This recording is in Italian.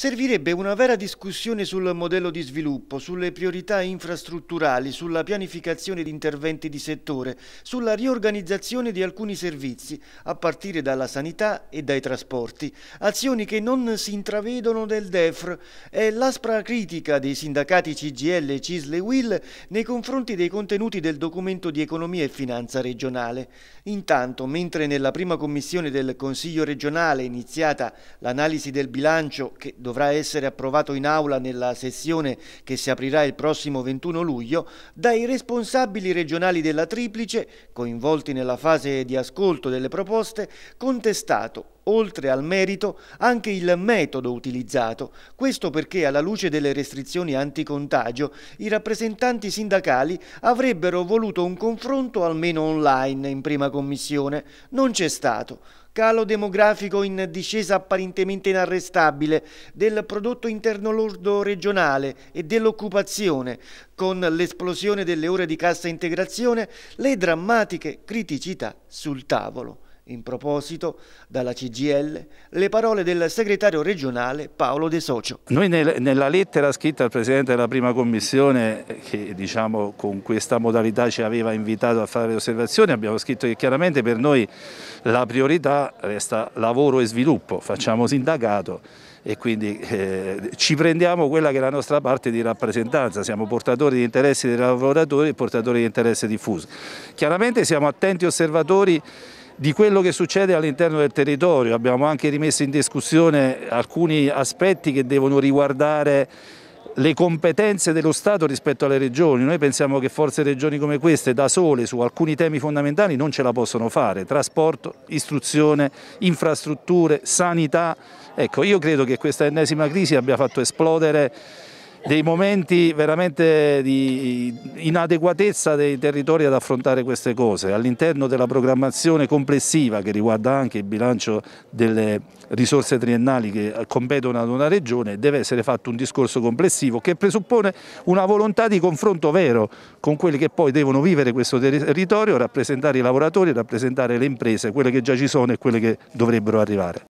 Servirebbe una vera discussione sul modello di sviluppo, sulle priorità infrastrutturali, sulla pianificazione di interventi di settore, sulla riorganizzazione di alcuni servizi, a partire dalla sanità e dai trasporti, azioni che non si intravedono del DEFR È l'aspra critica dei sindacati CGL, CISL e WIL nei confronti dei contenuti del documento di economia e finanza regionale. Intanto, mentre nella prima commissione del Consiglio regionale è iniziata l'analisi del bilancio che dovrà essere approvato in aula nella sessione che si aprirà il prossimo 21 luglio, dai responsabili regionali della Triplice, coinvolti nella fase di ascolto delle proposte, contestato oltre al merito, anche il metodo utilizzato. Questo perché alla luce delle restrizioni anticontagio i rappresentanti sindacali avrebbero voluto un confronto almeno online in prima commissione. Non c'è stato calo demografico in discesa apparentemente inarrestabile del prodotto interno lordo regionale e dell'occupazione, con l'esplosione delle ore di cassa integrazione, le drammatiche criticità sul tavolo. In proposito, dalla CGL, le parole del segretario regionale Paolo De Socio. Noi nel, nella lettera scritta al Presidente della Prima Commissione, che diciamo con questa modalità ci aveva invitato a fare le osservazioni, abbiamo scritto che chiaramente per noi la priorità resta lavoro e sviluppo, facciamo sindacato e quindi eh, ci prendiamo quella che è la nostra parte di rappresentanza, siamo portatori di interessi dei lavoratori e portatori di interessi diffusi. Chiaramente siamo attenti osservatori di quello che succede all'interno del territorio. Abbiamo anche rimesso in discussione alcuni aspetti che devono riguardare le competenze dello Stato rispetto alle regioni. Noi pensiamo che forse regioni come queste da sole su alcuni temi fondamentali non ce la possono fare, trasporto, istruzione, infrastrutture, sanità. Ecco, io credo che questa ennesima crisi abbia fatto esplodere dei momenti veramente di inadeguatezza dei territori ad affrontare queste cose all'interno della programmazione complessiva che riguarda anche il bilancio delle risorse triennali che competono ad una regione deve essere fatto un discorso complessivo che presuppone una volontà di confronto vero con quelli che poi devono vivere questo territorio, rappresentare i lavoratori, rappresentare le imprese, quelle che già ci sono e quelle che dovrebbero arrivare.